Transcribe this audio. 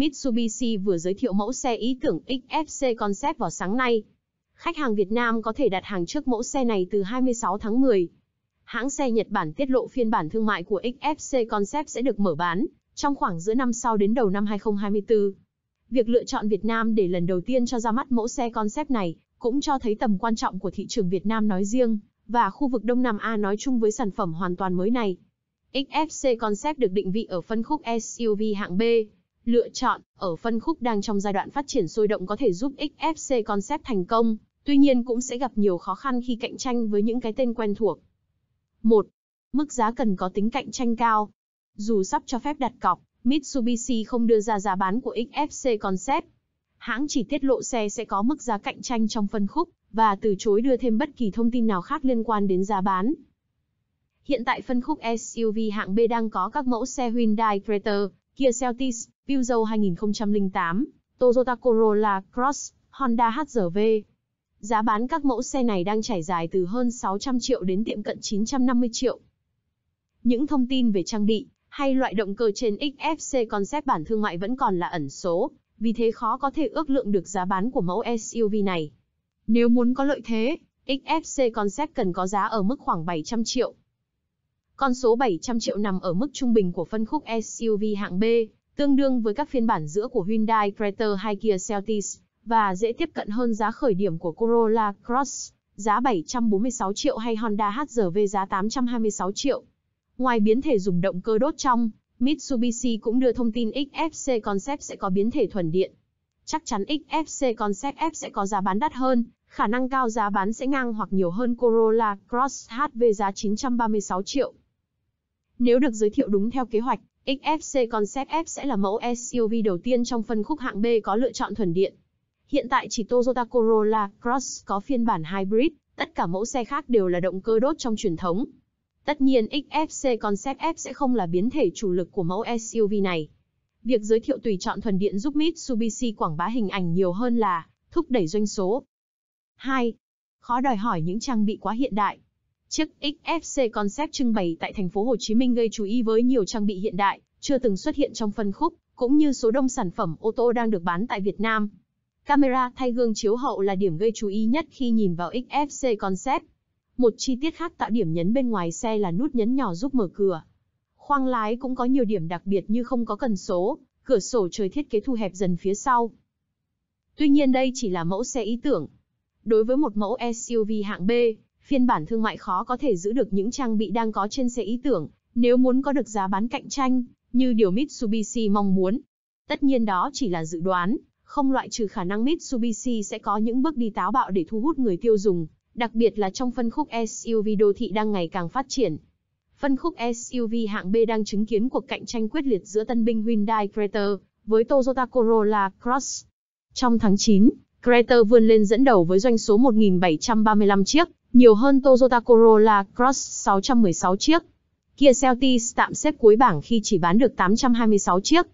Mitsubishi vừa giới thiệu mẫu xe ý tưởng XFC Concept vào sáng nay. Khách hàng Việt Nam có thể đặt hàng trước mẫu xe này từ 26 tháng 10. Hãng xe Nhật Bản tiết lộ phiên bản thương mại của XFC Concept sẽ được mở bán trong khoảng giữa năm sau đến đầu năm 2024. Việc lựa chọn Việt Nam để lần đầu tiên cho ra mắt mẫu xe concept này cũng cho thấy tầm quan trọng của thị trường Việt Nam nói riêng và khu vực Đông Nam Á nói chung với sản phẩm hoàn toàn mới này. XFC Concept được định vị ở phân khúc SUV hạng B, Lựa chọn, ở phân khúc đang trong giai đoạn phát triển sôi động có thể giúp XFC Concept thành công, tuy nhiên cũng sẽ gặp nhiều khó khăn khi cạnh tranh với những cái tên quen thuộc. 1. Mức giá cần có tính cạnh tranh cao. Dù sắp cho phép đặt cọc, Mitsubishi không đưa ra giá bán của XFC Concept. Hãng chỉ tiết lộ xe sẽ có mức giá cạnh tranh trong phân khúc và từ chối đưa thêm bất kỳ thông tin nào khác liên quan đến giá bán. Hiện tại phân khúc SUV hạng B đang có các mẫu xe Hyundai Creta, Kia Celtis, View dâu 2008, Toyota Corolla Cross, Honda HR-V, Giá bán các mẫu xe này đang trải dài từ hơn 600 triệu đến tiệm cận 950 triệu. Những thông tin về trang bị hay loại động cơ trên XFC concept bản thương mại vẫn còn là ẩn số, vì thế khó có thể ước lượng được giá bán của mẫu SUV này. Nếu muốn có lợi thế, XFC concept cần có giá ở mức khoảng 700 triệu. Con số 700 triệu nằm ở mức trung bình của phân khúc SUV hạng B, tương đương với các phiên bản giữa của Hyundai Creta hay Kia Celtis, và dễ tiếp cận hơn giá khởi điểm của Corolla Cross, giá 746 triệu hay Honda HR-V giá 826 triệu. Ngoài biến thể dùng động cơ đốt trong, Mitsubishi cũng đưa thông tin XFC Concept sẽ có biến thể thuần điện. Chắc chắn XFC Concept F sẽ có giá bán đắt hơn, khả năng cao giá bán sẽ ngang hoặc nhiều hơn Corolla Cross HV giá 936 triệu. Nếu được giới thiệu đúng theo kế hoạch, XFC Concept F sẽ là mẫu SUV đầu tiên trong phân khúc hạng B có lựa chọn thuần điện. Hiện tại chỉ Toyota Corolla Cross có phiên bản hybrid, tất cả mẫu xe khác đều là động cơ đốt trong truyền thống. Tất nhiên XFC Concept F sẽ không là biến thể chủ lực của mẫu SUV này. Việc giới thiệu tùy chọn thuần điện giúp Mitsubishi quảng bá hình ảnh nhiều hơn là thúc đẩy doanh số. 2. Khó đòi hỏi những trang bị quá hiện đại. Chiếc XFC Concept trưng bày tại thành phố Hồ Chí Minh gây chú ý với nhiều trang bị hiện đại, chưa từng xuất hiện trong phân khúc, cũng như số đông sản phẩm ô tô đang được bán tại Việt Nam. Camera thay gương chiếu hậu là điểm gây chú ý nhất khi nhìn vào XFC Concept. Một chi tiết khác tạo điểm nhấn bên ngoài xe là nút nhấn nhỏ giúp mở cửa. Khoang lái cũng có nhiều điểm đặc biệt như không có cần số, cửa sổ trời thiết kế thu hẹp dần phía sau. Tuy nhiên đây chỉ là mẫu xe ý tưởng. Đối với một mẫu SUV hạng B, phiên bản thương mại khó có thể giữ được những trang bị đang có trên xe ý tưởng, nếu muốn có được giá bán cạnh tranh, như điều Mitsubishi mong muốn. Tất nhiên đó chỉ là dự đoán, không loại trừ khả năng Mitsubishi sẽ có những bước đi táo bạo để thu hút người tiêu dùng, đặc biệt là trong phân khúc SUV đô thị đang ngày càng phát triển. Phân khúc SUV hạng B đang chứng kiến cuộc cạnh tranh quyết liệt giữa tân binh Hyundai Creta với Toyota Corolla Cross. Trong tháng 9, Creta vươn lên dẫn đầu với doanh số 1.735 chiếc, nhiều hơn Toyota Corolla Cross 616 chiếc. Kia Celtis tạm xếp cuối bảng khi chỉ bán được 826 chiếc.